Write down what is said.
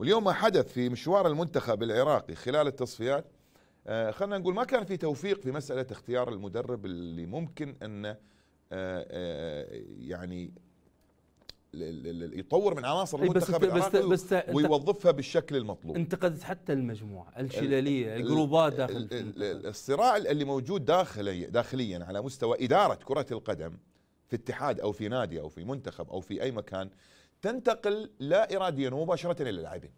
واليوم ما حدث في مشوار المنتخب العراقي خلال التصفيات آه، خلينا نقول ما كان في توفيق في مسألة اختيار المدرب اللي ممكن أن آه، آه، يعني يطور من عناصر إيه، المنتخب بس العراقي بس ويوظفها بالشكل المطلوب انتقدت حتى المجموعه الشلاليه الجروبات داخل الصراع اللي موجود داخلي داخليا على مستوى اداره كره القدم في اتحاد او في نادي او في منتخب او في اي مكان تنتقل لا اراديا ومباشره الى اللاعبين